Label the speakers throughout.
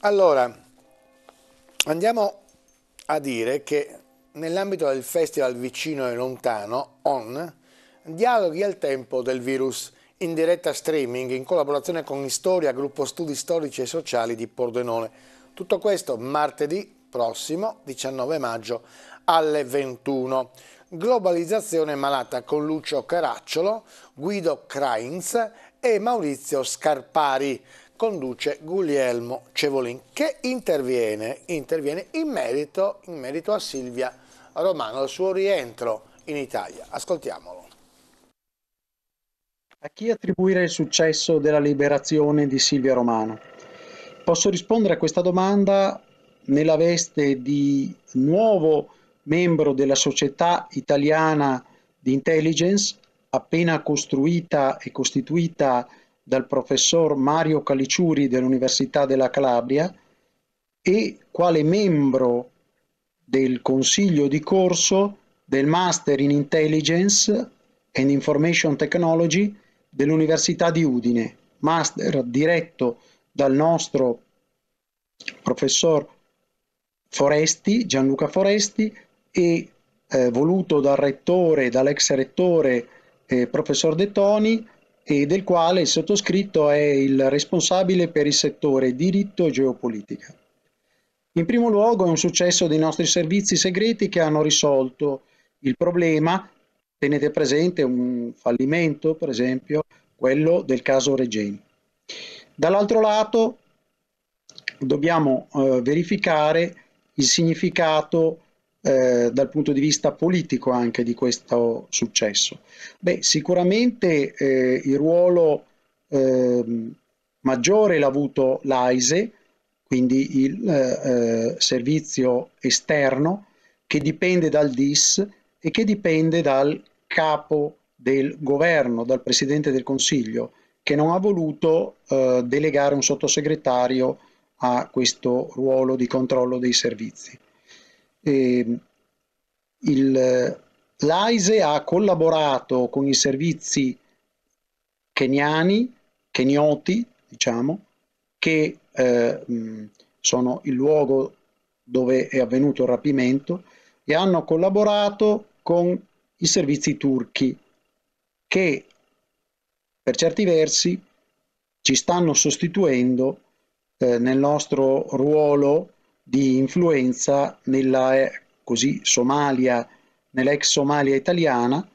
Speaker 1: Allora, andiamo a dire che nell'ambito del festival vicino e lontano, ON, dialoghi al tempo del virus, in diretta streaming, in collaborazione con Istoria, gruppo studi storici e sociali di Pordenone. Tutto questo martedì prossimo, 19 maggio, alle 21. Globalizzazione malata con Lucio Caracciolo, Guido Krainz e Maurizio Scarpari conduce Guglielmo Cevolin che interviene, interviene in, merito, in merito a Silvia Romano, al suo rientro in Italia. Ascoltiamolo.
Speaker 2: A chi attribuire il successo della liberazione di Silvia Romano? Posso rispondere a questa domanda nella veste di nuovo membro della società italiana di intelligence appena costruita e costituita dal professor Mario Caliciuri dell'Università della Calabria e quale membro del consiglio di corso del Master in Intelligence and Information Technology dell'Università di Udine, master diretto dal nostro professor Foresti, Gianluca Foresti, e eh, voluto dal rettore, dall'ex rettore eh, professor De Toni, e del quale il sottoscritto è il responsabile per il settore diritto e geopolitica. In primo luogo è un successo dei nostri servizi segreti che hanno risolto il problema, tenete presente un fallimento per esempio, quello del caso Regeni. Dall'altro lato dobbiamo eh, verificare il significato eh, dal punto di vista politico anche di questo successo? Beh, sicuramente eh, il ruolo eh, maggiore l'ha avuto l'AISE, quindi il eh, eh, servizio esterno che dipende dal DIS e che dipende dal capo del governo, dal Presidente del Consiglio, che non ha voluto delegare un sottosegretario a questo ruolo di controllo dei servizi eh, il, l'AISE ha collaborato con i servizi keniani, kenioti, diciamo, che eh, mm, sono il luogo dove è avvenuto il rapimento, e hanno collaborato con i servizi turchi che per certi versi ci stanno sostituendo eh, nel nostro ruolo di influenza nella eh, così Somalia, nell'ex Somalia italiana,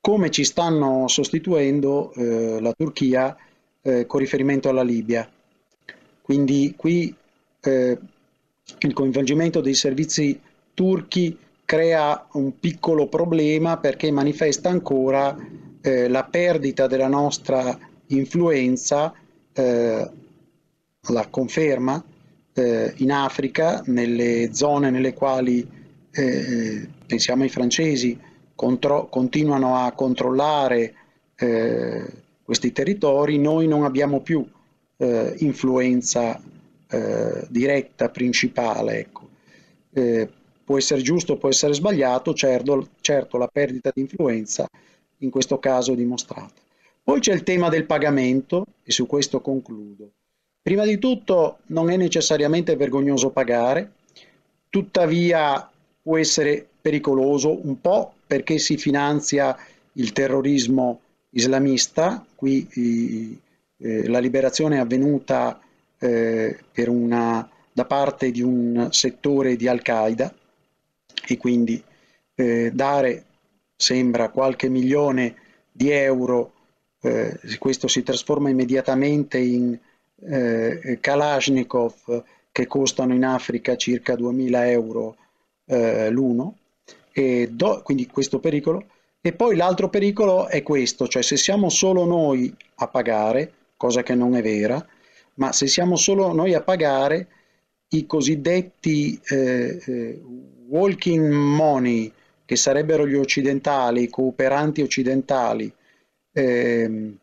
Speaker 2: come ci stanno sostituendo eh, la Turchia eh, con riferimento alla Libia. Quindi qui eh, il coinvolgimento dei servizi turchi crea un piccolo problema perché manifesta ancora eh, la perdita della nostra influenza, la conferma, eh, in Africa, nelle zone nelle quali, eh, pensiamo ai francesi, contro- continuano a controllare eh, questi territori, noi non abbiamo più eh, influenza eh, diretta, principale. Ecco. Eh, può essere giusto, può essere sbagliato, certo, certo la perdita di influenza in questo caso è dimostrata. Poi c'è il tema del pagamento e su questo concludo. Prima di tutto non è necessariamente vergognoso pagare, tuttavia può essere pericoloso un po' perché si finanzia il terrorismo islamista, qui eh, eh la liberazione è avvenuta eh, una, da parte di un settore di Al-Qaeda e quindi eh, dare sembra qualche milione di euro, eh, questo si trasforma immediatamente in eh, Kalashnikov che costano in Africa circa 2000 euro eh, l'uno, do, quindi questo pericolo. E poi l'altro pericolo è questo, cioè se siamo solo noi a pagare, cosa che non è vera, ma se siamo solo noi a pagare, i cosiddetti eh, eh walking money, che sarebbero gli occidentali, i cooperanti occidentali, eh,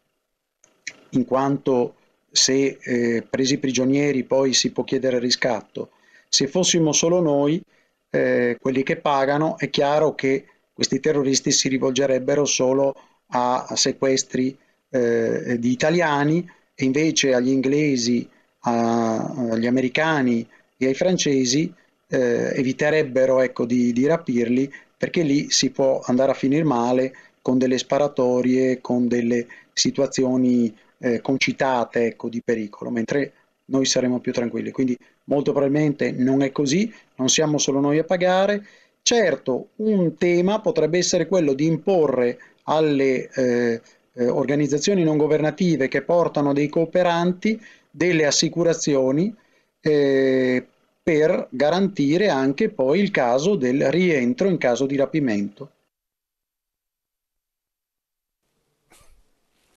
Speaker 2: in quanto se eh, presi prigionieri poi si può chiedere riscatto. Se fossimo solo noi, eh, quelli che pagano, è chiaro che questi terroristi si rivolgerebbero solo a, a sequestri eh, di italiani e invece agli inglesi, a, agli americani e ai francesi eh, eviterebbero ecco, di, di rapirli perché lì si può andare a finire male con delle sparatorie, con delle situazioni eh, concitate ecco, di pericolo, mentre noi saremo più tranquilli. Quindi molto probabilmente non è così, non siamo solo noi a pagare. Certo, un tema potrebbe essere quello di imporre alle eh, eh organizzazioni non governative che portano dei cooperanti delle assicurazioni eh, per garantire anche poi il caso del rientro in caso di rapimento.